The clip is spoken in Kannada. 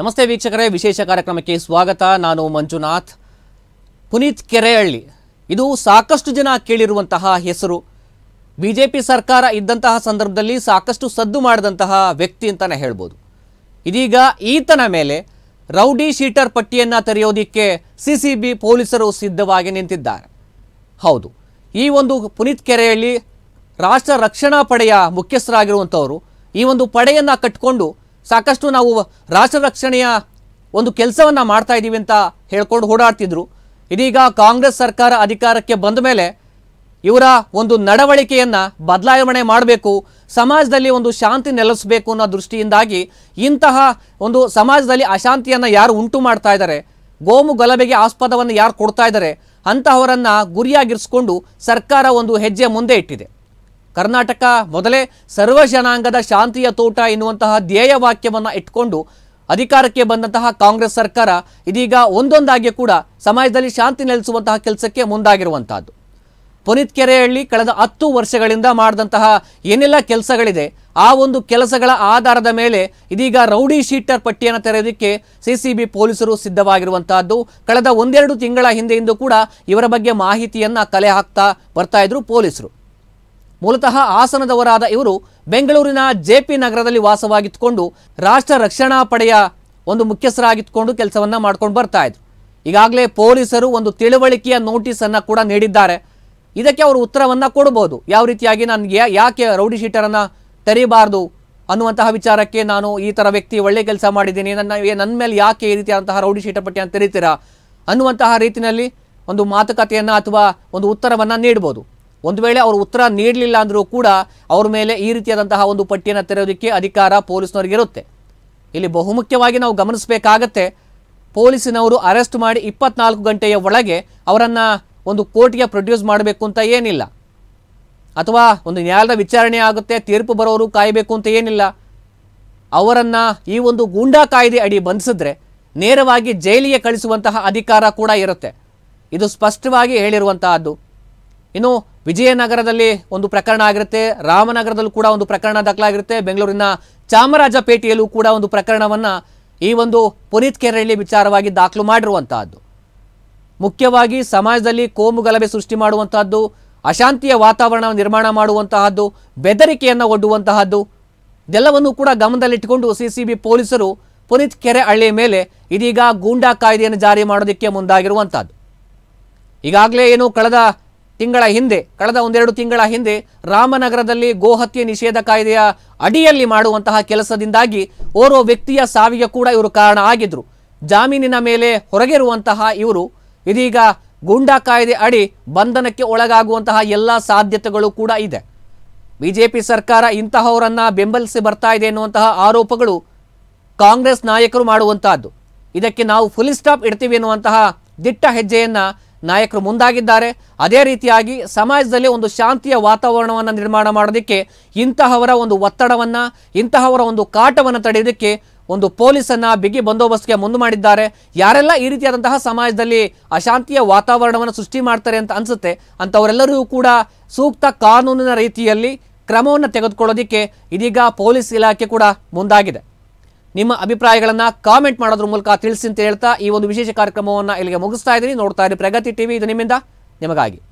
ನಮಸ್ತೆ ವೀಕ್ಷಕರೇ ವಿಶೇಷ ಕಾರ್ಯಕ್ರಮಕ್ಕೆ ಸ್ವಾಗತ ನಾನು ಮಂಜುನಾಥ್ ಪುನೀತ್ ಕೆರೆಹಳ್ಳಿ ಇದು ಸಾಕಷ್ಟು ಜನ ಕೇಳಿರುವಂತಹ ಹೆಸರು ಬಿ ಜೆ ಪಿ ಸರ್ಕಾರ ಇದ್ದಂತಹ ಸಂದರ್ಭದಲ್ಲಿ ಸಾಕಷ್ಟು ಸದ್ದು ಮಾಡಿದಂತಹ ವ್ಯಕ್ತಿ ಅಂತಲೇ ಹೇಳ್ಬೋದು ಇದೀಗ ಈತನ ಮೇಲೆ ರೌಡಿ ಶೀಟರ್ ಪಟ್ಟಿಯನ್ನು ತೆರೆಯೋದಕ್ಕೆ ಸಿ ಸಿ ಬಿ ಪೊಲೀಸರು ಸಿದ್ಧವಾಗಿ ನಿಂತಿದ್ದಾರೆ ಹೌದು ಈ ಒಂದು ಪುನೀತ್ ಕೆರೆಹಳ್ಳಿ ರಾಷ್ಟ್ರ ರಕ್ಷಣಾ ಪಡೆಯ ಮುಖ್ಯಸ್ಥರಾಗಿರುವಂಥವರು ಈ ಒಂದು ಪಡೆಯನ್ನು ಕಟ್ಕೊಂಡು ಸಾಕಷ್ಟು ನಾವು ರಾಷ್ಟ್ರ ರಕ್ಷಣೆಯ ಒಂದು ಕೆಲಸವನ್ನು ಮಾಡ್ತಾ ಇದ್ದೀವಿ ಅಂತ ಹೇಳ್ಕೊಂಡು ಓಡಾಡ್ತಿದ್ರು ಇದೀಗ ಕಾಂಗ್ರೆಸ್ ಸರ್ಕಾರ ಅಧಿಕಾರಕ್ಕೆ ಬಂದ ಮೇಲೆ ಇವರ ಒಂದು ನಡವಳಿಕೆಯನ್ನು ಬದಲಾವಣೆ ಮಾಡಬೇಕು ಸಮಾಜದಲ್ಲಿ ಒಂದು ಶಾಂತಿ ನೆಲೆಸಬೇಕು ಅನ್ನೋ ದೃಷ್ಟಿಯಿಂದಾಗಿ ಇಂತಹ ಒಂದು ಸಮಾಜದಲ್ಲಿ ಅಶಾಂತಿಯನ್ನು ಯಾರು ಉಂಟು ಮಾಡ್ತಾ ಇದ್ದಾರೆ ಗೋಮು ಗಲಭೆಗೆ ಆಸ್ಪದವನ್ನು ಯಾರು ಕೊಡ್ತಾ ಇದ್ದಾರೆ ಅಂತಹವರನ್ನು ಗುರಿಯಾಗಿರಿಸಿಕೊಂಡು ಸರ್ಕಾರ ಒಂದು ಹೆಜ್ಜೆ ಮುಂದೆ ಇಟ್ಟಿದೆ ಕರ್ನಾಟಕ ಮೊದಲೇ ಸರ್ವ ಜನಾಂಗದ ಶಾಂತಿಯ ತೋಟ ಎನ್ನುವಂತಹ ಧ್ಯೇಯ ವಾಕ್ಯವನ್ನು ಇಟ್ಕೊಂಡು ಅಧಿಕಾರಕ್ಕೆ ಬಂದಂತಹ ಕಾಂಗ್ರೆಸ್ ಸರ್ಕಾರ ಇದೀಗ ಒಂದೊಂದಾಗಿ ಕೂಡ ಸಮಾಜದಲ್ಲಿ ಶಾಂತಿ ನೆಲೆಸುವಂತಹ ಕೆಲಸಕ್ಕೆ ಮುಂದಾಗಿರುವಂತಹದ್ದು ಪುನೀತ್ ಕೆರೆಹಳ್ಳಿ ಕಳೆದ ಹತ್ತು ವರ್ಷಗಳಿಂದ ಮಾಡಿದಂತಹ ಏನೆಲ್ಲ ಕೆಲಸಗಳಿದೆ ಆ ಒಂದು ಕೆಲಸಗಳ ಆಧಾರದ ಮೇಲೆ ಇದೀಗ ರೌಡಿ ಶೀಟರ್ ಪಟ್ಟಿಯನ್ನು ತೆರೆಯೋದಕ್ಕೆ ಬಿ ಪೊಲೀಸರು ಸಿದ್ಧವಾಗಿರುವಂತಹದ್ದು ಕಳೆದ ಒಂದೆರಡು ತಿಂಗಳ ಹಿಂದೆಯಿಂದ ಕೂಡ ಇವರ ಬಗ್ಗೆ ಮಾಹಿತಿಯನ್ನು ಕಲೆ ಹಾಕ್ತಾ ಬರ್ತಾ ಇದ್ರು ಪೊಲೀಸರು ಮೂಲತಃ ಹಾಸನದವರಾದ ಇವರು ಬೆಂಗಳೂರಿನ ಜೆ ಪಿ ನಗರದಲ್ಲಿ ವಾಸವಾಗಿತ್ತುಕೊಂಡು ರಾಷ್ಟ್ರ ರಕ್ಷಣಾ ಪಡೆಯ ಒಂದು ಮುಖ್ಯಸ್ಥರಾಗಿತ್ತುಕೊಂಡು ಕೆಲಸವನ್ನು ಮಾಡ್ಕೊಂಡು ಬರ್ತಾ ಇದ್ರು ಈಗಾಗಲೇ ಪೊಲೀಸರು ಒಂದು ತಿಳುವಳಿಕೆಯ ನೋಟಿಸನ್ನು ಕೂಡ ನೀಡಿದ್ದಾರೆ ಇದಕ್ಕೆ ಅವರು ಉತ್ತರವನ್ನು ಕೊಡಬಹುದು ಯಾವ ರೀತಿಯಾಗಿ ನನಗೆ ಯಾಕೆ ರೌಡಿ ಶೀಟರನ್ನು ತೆರೀಬಾರದು ಅನ್ನುವಂತಹ ವಿಚಾರಕ್ಕೆ ನಾನು ಈ ಥರ ವ್ಯಕ್ತಿ ಒಳ್ಳೆ ಕೆಲಸ ಮಾಡಿದ್ದೀನಿ ನನ್ನ ನನ್ನ ಮೇಲೆ ಯಾಕೆ ಈ ರೀತಿಯಾದಂತಹ ರೌಡಿ ಶೀಟರ್ ಪಟ್ಟಿಯನ್ನು ತೆರೀತೀರಾ ಅನ್ನುವಂತಹ ರೀತಿಯಲ್ಲಿ ಒಂದು ಮಾತುಕತೆಯನ್ನು ಅಥವಾ ಒಂದು ಉತ್ತರವನ್ನು ನೀಡ್ಬೋದು ಒಂದು ವೇಳೆ ಅವರು ಉತ್ತರ ನೀಡಲಿಲ್ಲ ಅಂದರೂ ಕೂಡ ಅವ್ರ ಮೇಲೆ ಈ ರೀತಿಯಾದಂತಹ ಒಂದು ಪಟ್ಟಿಯನ್ನು ತೆರೆಯೋದಕ್ಕೆ ಅಧಿಕಾರ ಇರುತ್ತೆ ಇಲ್ಲಿ ಬಹುಮುಖ್ಯವಾಗಿ ನಾವು ಗಮನಿಸಬೇಕಾಗತ್ತೆ ಪೊಲೀಸಿನವರು ಅರೆಸ್ಟ್ ಮಾಡಿ ಇಪ್ಪತ್ನಾಲ್ಕು ಗಂಟೆಯ ಒಳಗೆ ಅವರನ್ನು ಒಂದು ಕೋರ್ಟ್ಗೆ ಪ್ರೊಡ್ಯೂಸ್ ಮಾಡಬೇಕು ಅಂತ ಏನಿಲ್ಲ ಅಥವಾ ಒಂದು ನ್ಯಾಯಾಲಯದ ವಿಚಾರಣೆ ಆಗುತ್ತೆ ತೀರ್ಪು ಬರೋರು ಕಾಯಬೇಕು ಅಂತ ಏನಿಲ್ಲ ಅವರನ್ನು ಈ ಒಂದು ಗೂಂಡಾ ಕಾಯ್ದೆ ಅಡಿ ಬಂಧಿಸಿದ್ರೆ ನೇರವಾಗಿ ಜೈಲಿಗೆ ಕಳಿಸುವಂತಹ ಅಧಿಕಾರ ಕೂಡ ಇರುತ್ತೆ ಇದು ಸ್ಪಷ್ಟವಾಗಿ ಹೇಳಿರುವಂತಹದ್ದು ಇನ್ನು ವಿಜಯನಗರದಲ್ಲಿ ಒಂದು ಪ್ರಕರಣ ಆಗಿರುತ್ತೆ ರಾಮನಗರದಲ್ಲೂ ಕೂಡ ಒಂದು ಪ್ರಕರಣ ದಾಖಲಾಗಿರುತ್ತೆ ಬೆಂಗಳೂರಿನ ಚಾಮರಾಜಪೇಟೆಯಲ್ಲೂ ಕೂಡ ಒಂದು ಪ್ರಕರಣವನ್ನು ಈ ಒಂದು ಪುನೀತ್ ಕೆರಳಿ ವಿಚಾರವಾಗಿ ದಾಖಲು ಮಾಡಿರುವಂತಹದ್ದು ಮುಖ್ಯವಾಗಿ ಸಮಾಜದಲ್ಲಿ ಕೋಮು ಗಲಭೆ ಸೃಷ್ಟಿ ಮಾಡುವಂತಹದ್ದು ಅಶಾಂತಿಯ ವಾತಾವರಣ ನಿರ್ಮಾಣ ಮಾಡುವಂತಹದ್ದು ಬೆದರಿಕೆಯನ್ನು ಒಡ್ಡುವಂತಹದ್ದು ಇದೆಲ್ಲವನ್ನೂ ಕೂಡ ಗಮನದಲ್ಲಿಟ್ಟುಕೊಂಡು ಸಿಸಿಬಿ ಪೊಲೀಸರು ಪುನೀತ್ ಕೆರೆ ಹಳ್ಳಿಯ ಮೇಲೆ ಇದೀಗ ಗೂಂಡಾ ಕಾಯ್ದೆಯನ್ನು ಜಾರಿ ಮಾಡೋದಕ್ಕೆ ಮುಂದಾಗಿರುವಂತಹದ್ದು ಈಗಾಗಲೇ ಏನು ಕಳೆದ ತಿಂಗಳ ಹಿಂದೆ ಕಳೆದ ಒಂದೆರಡು ತಿಂಗಳ ಹಿಂದೆ ರಾಮನಗರದಲ್ಲಿ ಗೋಹತ್ಯೆ ನಿಷೇಧ ಕಾಯ್ದೆಯ ಅಡಿಯಲ್ಲಿ ಮಾಡುವಂತಹ ಕೆಲಸದಿಂದಾಗಿ ಓರ್ವ ವ್ಯಕ್ತಿಯ ಸಾವಿಗೆ ಕೂಡ ಇವರು ಕಾರಣ ಆಗಿದ್ರು ಜಾಮೀನಿನ ಮೇಲೆ ಹೊರಗಿರುವಂತಹ ಇವರು ಇದೀಗ ಗೂಂಡಾ ಕಾಯ್ದೆ ಅಡಿ ಬಂಧನಕ್ಕೆ ಒಳಗಾಗುವಂತಹ ಎಲ್ಲ ಸಾಧ್ಯತೆಗಳು ಕೂಡ ಇದೆ ಬಿಜೆಪಿ ಸರ್ಕಾರ ಇಂತಹವರನ್ನು ಬೆಂಬಲಿಸಿ ಬರ್ತಾ ಇದೆ ಎನ್ನುವಂತಹ ಆರೋಪಗಳು ಕಾಂಗ್ರೆಸ್ ನಾಯಕರು ಮಾಡುವಂತಹದ್ದು ಇದಕ್ಕೆ ನಾವು ಫುಲ್ ಸ್ಟಾಪ್ ಇಡ್ತೀವಿ ಎನ್ನುವಂತಹ ದಿಟ್ಟ ಹೆಜ್ಜೆಯನ್ನು ನಾಯಕರು ಮುಂದಾಗಿದ್ದಾರೆ ಅದೇ ರೀತಿಯಾಗಿ ಸಮಾಜದಲ್ಲಿ ಒಂದು ಶಾಂತಿಯ ವಾತಾವರಣವನ್ನು ನಿರ್ಮಾಣ ಮಾಡೋದಕ್ಕೆ ಇಂತಹವರ ಒಂದು ಒತ್ತಡವನ್ನು ಇಂತಹವರ ಒಂದು ಕಾಟವನ್ನು ತಡೆಯೋದಕ್ಕೆ ಒಂದು ಪೊಲೀಸನ್ನು ಬಿಗಿ ಬಂದೋಬಸ್ತ್ಗೆ ಮುಂದೆ ಮಾಡಿದ್ದಾರೆ ಯಾರೆಲ್ಲ ಈ ರೀತಿಯಾದಂತಹ ಸಮಾಜದಲ್ಲಿ ಅಶಾಂತಿಯ ವಾತಾವರಣವನ್ನು ಸೃಷ್ಟಿ ಮಾಡ್ತಾರೆ ಅಂತ ಅನಿಸುತ್ತೆ ಅಂಥವರೆಲ್ಲರಿಗೂ ಕೂಡ ಸೂಕ್ತ ಕಾನೂನಿನ ರೀತಿಯಲ್ಲಿ ಕ್ರಮವನ್ನು ತೆಗೆದುಕೊಳ್ಳೋದಕ್ಕೆ ಇದೀಗ ಪೊಲೀಸ್ ಇಲಾಖೆ ಕೂಡ ಮುಂದಾಗಿದೆ ನಿಮ್ಮ ಅಭಿಪ್ರಾಯಗಳನ್ನು ಕಾಮೆಂಟ್ ಮಾಡೋದ್ರ ಮೂಲಕ ತಿಳಿಸಿ ಅಂತ ಹೇಳ್ತಾ ಈ ಒಂದು ವಿಶೇಷ ಕಾರ್ಯಕ್ರಮವನ್ನು ಇಲ್ಲಿಗೆ ಮುಗಿಸ್ತಾ ಇದ್ದೀನಿ ನೋಡ್ತಾ ಇರಿ ಪ್ರಗತಿ ಟಿವಿ ಇದು ನಿಮ್ಮಿಂದ ನಿಮಗಾಗಿ